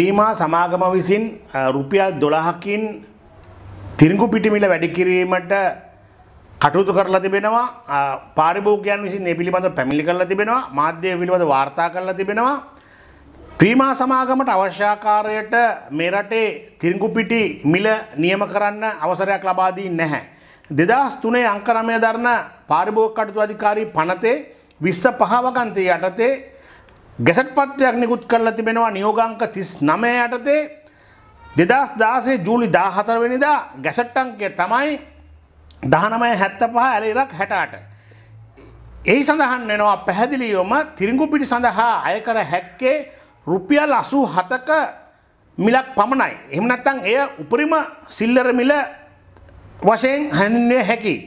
ශ්‍රීමා සමාගම විසින් රුපියල් දොළහකින් තිරිඟු පිටිමිල වැඩිකිරීමට කටයුතු කරලා තිබෙනවා පාරිභෝගයන් විසින් ඒ පිළිබඳ පැමිණි කරලා තිබෙනවා මාධ්‍ය පිළිබඳ වාර්තා කරලා තිබෙනවා ප්‍රීමා සමාගමට අවශ්‍යාකාරයට මේ රටේ තිරිඟු පිටි මිල නියම කරන්න අවසරයක් ලබා දී නැහැ. දෙදස් තුනේ අංකරමය දරන පාරිභෝග කටයුතු අධිකාරී පනතේ විස්ස පහ වගන්තයේ යටතේ ගැසට් පත්වයක් නිකුත් කරලා තිබෙනවා නියෝගංක තිස් නමය යටතේ දෙදස් දාසේ ජූලි දාහතරවෙනිදා ගැසට්ටන්කය තමයි දහනමය හැත්ත පහ ඇල ඉරක් හැටාට. එහි සඳහන් වෙනවා පැහැදිලියොම තිරිංගු පිටි සඳහා අයකර හැක්කේ රුපියල් අසූ හතක මිලක් පමණයි. එහෙම නැත්නම් එය උපරිම සිල්ලර මිල වශයෙන් හැඳින්විය හැකියි.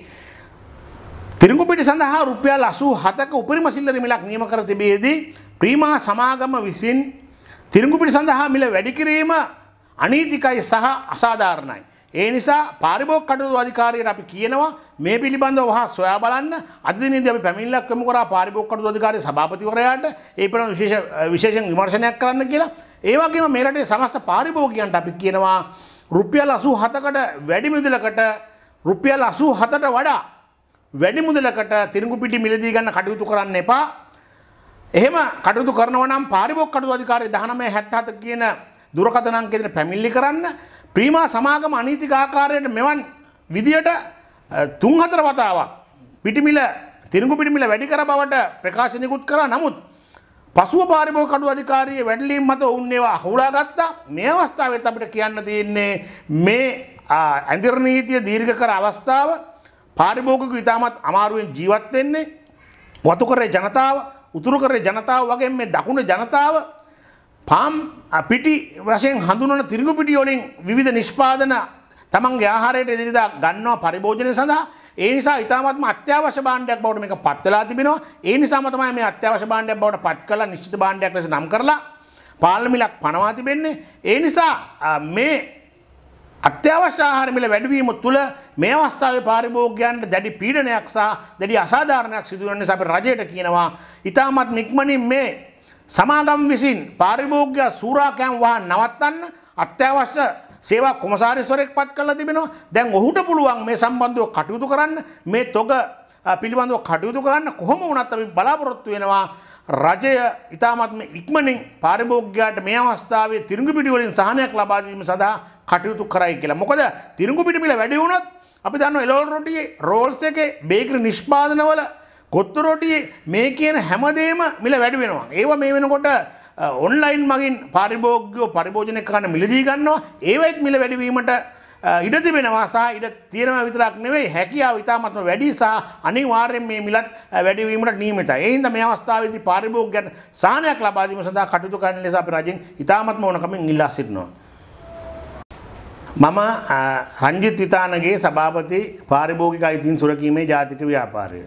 තිරිංගු පිටි සඳහා රුපියල් 87ක උපරිම සිල්ලර මිලක් නියම කර තිබියදී ප්‍රීමා සමාගම විසින් තිරිගුපිටි සඳහා මිල වැඩිකිරීම අනීතිකයි සහ අසාධාරණයි. ඒ නිසා පාරිභෝග කටයුතු අධිකාරියට අපි කියනවා මේ පිළිබඳව වහා සොයා බලන්න අද දිනේදී අපි පැමිණිල්ලක් යොමු කරා පාරිභෝග කටයුතු අධිකාරියේ සභාපතිවරයාට ඒ පිළිබඳ විශේෂ විශේෂයෙන් විමර්ශනයක් කරන්න කියලා. ඒ වගේම මේ රටේ සමස්ත පාරිභෝගිකයන්ට අපි කියනවා රුපියල් 87කට වැඩි මුදලකට රුපියල් 87ට වඩා වැඩි මුදලකට තිරිඟු පිටි මිලදී ගන්න කටයුතු කරන්න එපා. එහෙම කටයුතු කරනවා නම් පාරිභෝග කටයුතු අධිකාරිය 1977 කියන දුරකථන අංකයෙන් පැමිණිලි කරන්න ප්‍රීමා සමාගම අනීතික ආකාරයට මෙවන් විදියට තුන් හතර වතාවක් පිටිමිල තිරිඟු පිටිමිල වැඩි කර බවට ප්‍රකාශ නිකුත් කරා නමුත් පසුව පාරිභෝග කටයුතු අධිකාරියේ වැඩිලීම් මත ඔවුන් ඒවා අහුලා ගත්තා මේ අවස්ථාවෙත් අපිට කියන්න තියෙන්නේ මේ ඇඳිර නීතිය දීර්ඝ කර අවස්ථාව පාරිභෝගිකව ඉතාමත් අමාරුවෙන් ජීවත් වෙන්නේ වතුකරේ ජනතාව උතුරු කරේ ජනතාව වගේ මේ දකුණ ජනතාව පාම් පිටි වශයෙන් හඳුනන තිරිඟු පිටි වලින් විවිධ නිෂ්පාදන තමන්ගේ ආහාරයට එදිරිදා ගන්නවා පරිභෝජනය සඳහා ඒ නිසා ඉතාමත්ම අත්‍යවශ්‍ය භාණ්ඩයක් බවට මේක පත් වෙලා තිබෙනවා. ඒ නිසාම තමයි මේ අත්‍යවශ්‍ය භාණ්ඩයක් බවට පත් කළා නිශ්චිත භාණ්ඩයක් ලෙස නම් කරලා පාර්ලිමේන්තුවක් පනවා තිබෙන්නේ. ඒ නිසා මේ අත්‍යවශ්‍ය ආහාරමිල වැඩිවීම තුළ මේ අවස්ථාවේ පාරිභෝගිකයන්ට දැඩි පීඩනයක් සහ දැඩි අසාධාරණයක් සිදු වෙන නිසා අපි රජයට කියනවා ඊටමත් නික්මනින් මේ සමාගම් විසින් පාරිභෝගික සූරාකෑම් වහන් නවත්තන්න අත්‍යවශ්‍ය සේවා කොමසාරිස්වරයෙක් පත් කරලා තිබෙනවා. දැන් ඔහුට පුළුවන් මේ සම්බන්ධව කටයුතු කරන්න මේ තොග පිළිබඳව කටයුතු කරන්න කොහොම වනත් අපි බලාපොරොත්තු වෙනවා රජය ඉතාමත්ම ඉක්මනින් පාරිභෝග්‍යයාට මේ අවස්ථාවේ තිරුගු පිටිවලින් සහනයක් ලබාදීම සඳහා කටයුතු කරයි කියලා මොකද තිරුගු පිටිමිල වැඩි වුණොත් අපි දන්න එලෝල් රොටියේ රෝල්ස් එකේ බේකරි නිෂ්පාදනවල කොත්තු රොටියේ මේ කියන හැමදේම මිල වැඩි වෙනවා. ඒවා මේ වෙනකොට ඔන්ලයින් මගින් පරිභෝග්‍යෝ පරිභෝජනය කරන මිලදී ගන්නවා ඒවයිත් මිල වැඩිවීමට ඉඩ තිබෙනවා සහ ඉඩ තියෙනවා විතරක් නෙවෙයි හැකියාව ඉතාමත්ම වැඩි සහ අනිවාර්යෙන් මේ මිලත් වැඩි වීමට නියමිතයි. ඒ හින්දා මේ අවස්ථාවේදී පාරිභෝගිකයන් සාහනයක් ලබා දීම සඳහා කටයුතු කරන ලෙස අපි රජෙන් ඉතාමත්ම ඕනකමින් ඉල්ලා සිටිනවා. මම රංජිත් විතානගේ සභාපති පාරිභෝගික අයිතීන් සුරකීමේ ජාතික ව්‍යාපාරය.